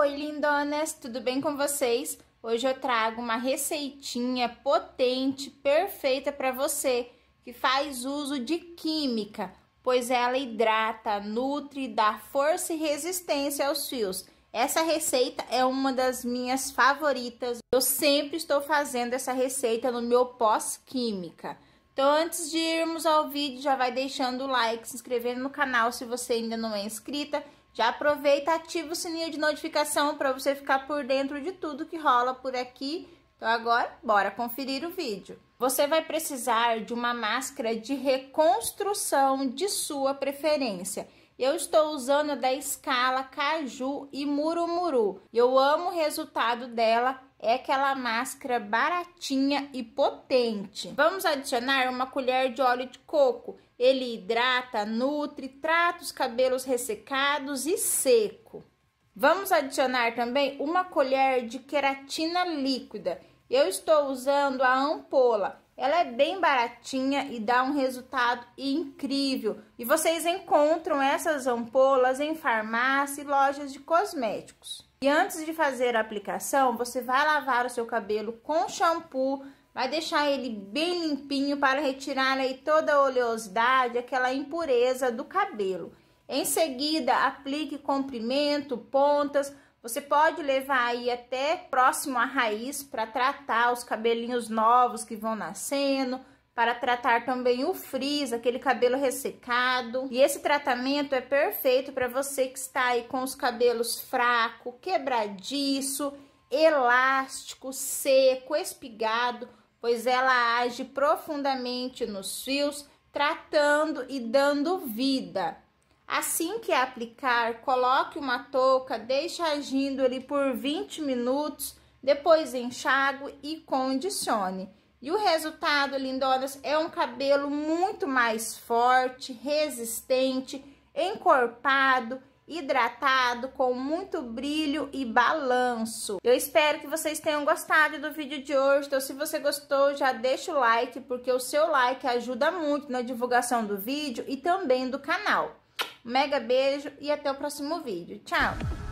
Oi, lindonas, tudo bem com vocês? Hoje eu trago uma receitinha potente, perfeita para você que faz uso de química, pois ela hidrata, nutre, dá força e resistência aos fios. Essa receita é uma das minhas favoritas. Eu sempre estou fazendo essa receita no meu pós-química. Então, antes de irmos ao vídeo, já vai deixando o like, se inscrevendo no canal se você ainda não é inscrita já aproveita, ativa o sininho de notificação para você ficar por dentro de tudo que rola por aqui. Então agora, bora conferir o vídeo. Você vai precisar de uma máscara de reconstrução de sua preferência. Eu estou usando da escala Caju e Murumuru. Eu amo o resultado dela é aquela máscara baratinha e potente. Vamos adicionar uma colher de óleo de coco. Ele hidrata, nutre, trata os cabelos ressecados e seco. Vamos adicionar também uma colher de queratina líquida. Eu estou usando a ampola. Ela é bem baratinha e dá um resultado incrível. E vocês encontram essas ampolas em farmácia e lojas de cosméticos. E antes de fazer a aplicação, você vai lavar o seu cabelo com shampoo, vai deixar ele bem limpinho para retirar aí toda a oleosidade, aquela impureza do cabelo. Em seguida, aplique comprimento, pontas, você pode levar aí até próximo à raiz para tratar os cabelinhos novos que vão nascendo, para tratar também o frizz, aquele cabelo ressecado. E esse tratamento é perfeito para você que está aí com os cabelos fraco, quebradiço, elástico, seco, espigado, pois ela age profundamente nos fios, tratando e dando vida. Assim que aplicar, coloque uma touca, deixe agindo ali por 20 minutos, depois enxague e condicione. E o resultado, lindonas é um cabelo muito mais forte, resistente, encorpado, hidratado, com muito brilho e balanço. Eu espero que vocês tenham gostado do vídeo de hoje, então se você gostou, já deixa o like, porque o seu like ajuda muito na divulgação do vídeo e também do canal. Mega beijo e até o próximo vídeo. Tchau!